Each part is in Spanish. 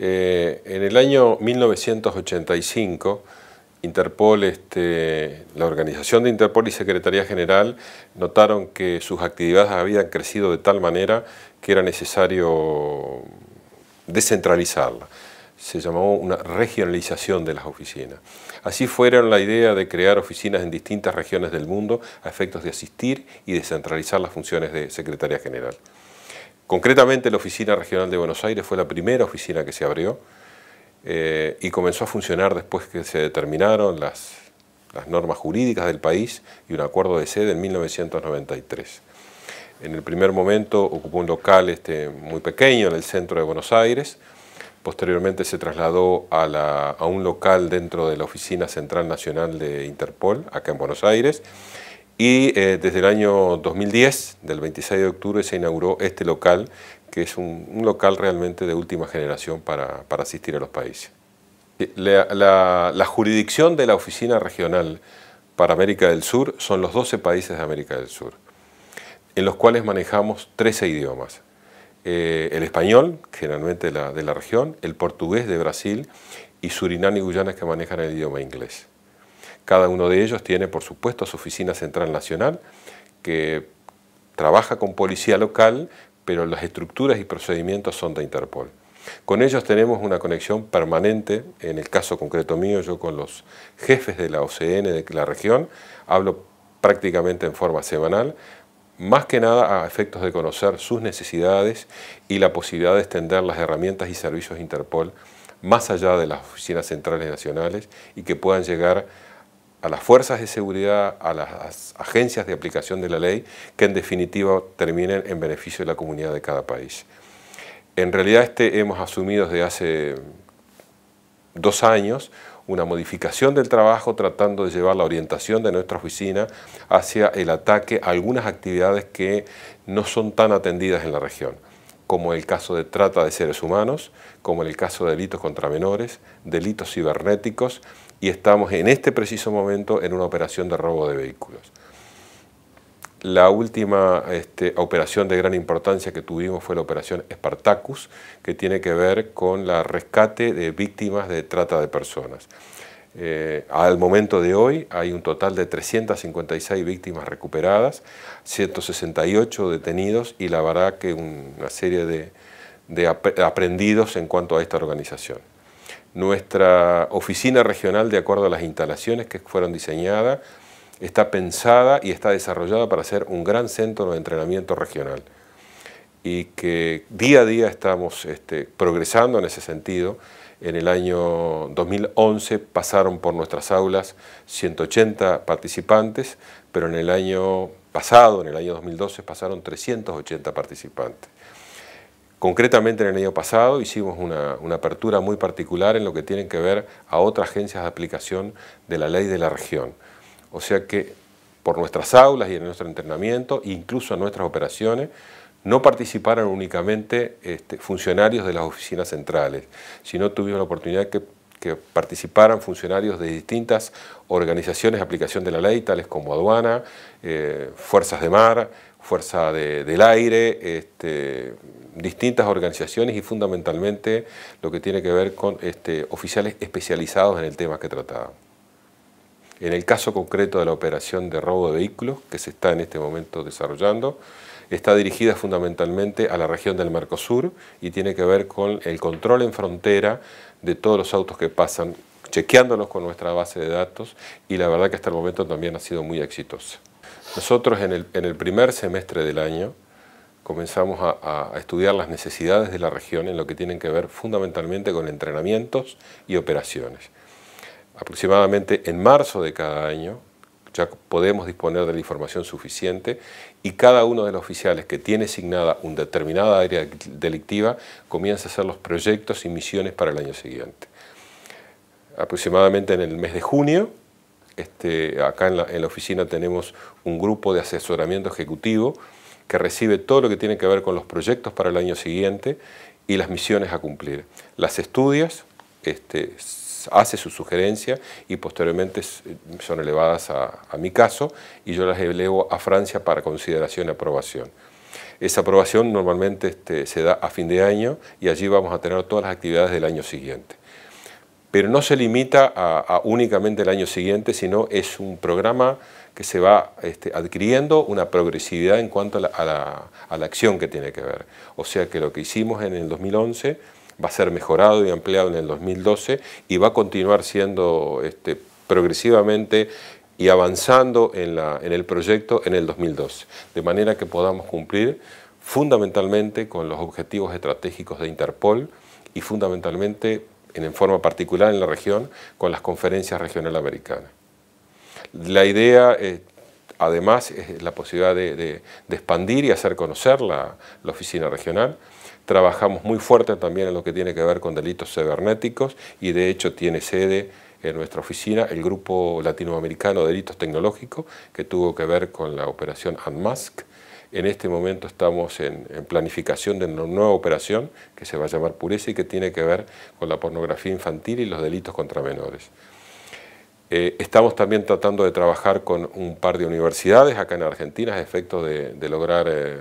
Eh, en el año 1985, Interpol, este, la organización de Interpol y Secretaría General notaron que sus actividades habían crecido de tal manera que era necesario descentralizarla. Se llamó una regionalización de las oficinas. Así fueron la idea de crear oficinas en distintas regiones del mundo a efectos de asistir y descentralizar las funciones de Secretaría General. Concretamente la Oficina Regional de Buenos Aires fue la primera oficina que se abrió eh, y comenzó a funcionar después que se determinaron las, normas jurídicas del país y un acuerdo de sede en 1993. En el primer momento ocupó un local este, muy pequeño en el centro de Buenos Aires, posteriormente se trasladó a, a un local dentro de la Oficina Central Nacional de Interpol, acá en Buenos Aires, y eh, desde el año 2010, del 26 de octubre, se inauguró este local, que es un, local realmente de última generación para, asistir a los países. Eh, la, jurisdicción de la oficina regional para América del Sur son los 12 países de América del Sur, en los cuales manejamos 13 idiomas. Eh, el español, generalmente la, de la región, el portugués de Brasil y Surinam y Guyana que manejan el idioma inglés. Cada uno de ellos tiene, por supuesto, su oficina central nacional, que trabaja con policía local, pero las estructuras y procedimientos son de Interpol. Con ellos tenemos una conexión permanente, en el caso concreto mío, yo con los jefes de la OCN de la región, hablo prácticamente en forma semanal, más que nada a efectos de conocer sus necesidades y la posibilidad de extender las herramientas y servicios de Interpol más allá de las oficinas centrales nacionales y que puedan llegar a las fuerzas de seguridad, a las agencias de aplicación de la ley, que en definitiva terminen en beneficio de la comunidad de cada país. En realidad este hemos asumido desde hace dos años una modificación del trabajo tratando de llevar la orientación de nuestra oficina hacia el ataque a algunas actividades que no son tan atendidas en la región como el caso de trata de seres humanos, como el caso de delitos contra menores, delitos cibernéticos, y estamos en este preciso momento en una operación de robo de vehículos. La última este, operación de gran importancia que tuvimos fue la operación Spartacus, que tiene que ver con la rescate de víctimas de trata de personas. Eh, al momento de hoy hay un total de 356 víctimas recuperadas, 168 detenidos y la verdad que una serie de, aprendidos en cuanto a esta organización. Nuestra oficina regional, de acuerdo a las instalaciones que fueron diseñadas, está pensada y está desarrollada para ser un gran centro de entrenamiento regional y que día a día estamos este, progresando en ese sentido en el año 2011 pasaron por nuestras aulas 180 participantes, pero en el año pasado, en el año 2012, pasaron 380 participantes. Concretamente en el año pasado hicimos una, apertura muy particular en lo que tienen que ver a otras agencias de aplicación de la ley de la región. O sea que por nuestras aulas y en nuestro entrenamiento, incluso en nuestras operaciones, no participaron únicamente este, funcionarios de las oficinas centrales, sino tuvimos la oportunidad que, que participaran funcionarios de distintas organizaciones de aplicación de la ley, tales como aduana, eh, fuerzas de mar, Fuerza del Aire, este, distintas organizaciones y fundamentalmente lo que tiene que ver con este, oficiales especializados en el tema que trataba. En el caso concreto de la operación de robo de vehículos que se está en este momento desarrollando, está dirigida fundamentalmente a la región del Mercosur y tiene que ver con el control en frontera de todos los autos que pasan, chequeándolos con nuestra base de datos y la verdad que hasta el momento también ha sido muy exitosa. Nosotros en el, primer semestre del año comenzamos a estudiar las necesidades de la región en lo que tienen que ver fundamentalmente con entrenamientos y operaciones. Aproximadamente en marzo de cada año ya podemos disponer de la información suficiente y cada uno de los oficiales que tiene asignada una determinada área delictiva comienza a hacer los proyectos y misiones para el año siguiente. Aproximadamente en el mes de junio, este, acá en la, en la oficina tenemos un grupo de asesoramiento ejecutivo que recibe todo lo que tiene que ver con los proyectos para el año siguiente y las misiones a cumplir. Las estudias, este, hace su sugerencia y posteriormente eh, son elevadas a, mi caso y yo las elevo a Francia para consideración y aprobación. Esa aprobación normalmente este, se da a fin de año y allí vamos a tener todas las actividades del año siguiente. Pero no se limita a, únicamente el año siguiente, sino es un programa que se va este, adquiriendo una progresividad en cuanto a la acción que tiene que ver. O sea que lo que hicimos en el 2011 va a ser mejorado y ampliado en el 2012 y va a continuar siendo este, progresivamente y avanzando en, el proyecto en el 2012, de manera que podamos cumplir fundamentalmente con los objetivos estratégicos de Interpol y fundamentalmente, en forma particular en la región, con las conferencias regionales americanas. La idea, eh, además, es la posibilidad de, expandir y hacer conocer la oficina regional. Trabajamos muy fuerte también en lo que tiene que ver con delitos cibernéticos y de hecho tiene sede en nuestra oficina el Grupo Latinoamericano de Delitos Tecnológicos que tuvo que ver con la operación Unmask. En este momento estamos en, planificación de una nueva operación que se va a llamar Pureza y que tiene que ver con la pornografía infantil y los delitos contra menores. Eh, estamos también tratando de trabajar con un par de universidades acá en Argentina a efectos de, lograr eh,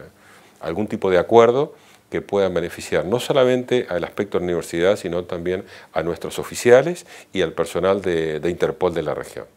algún tipo de acuerdo que puedan beneficiar no solamente al aspecto de la universidad, sino también a nuestros oficiales y al personal de, de Interpol de la región.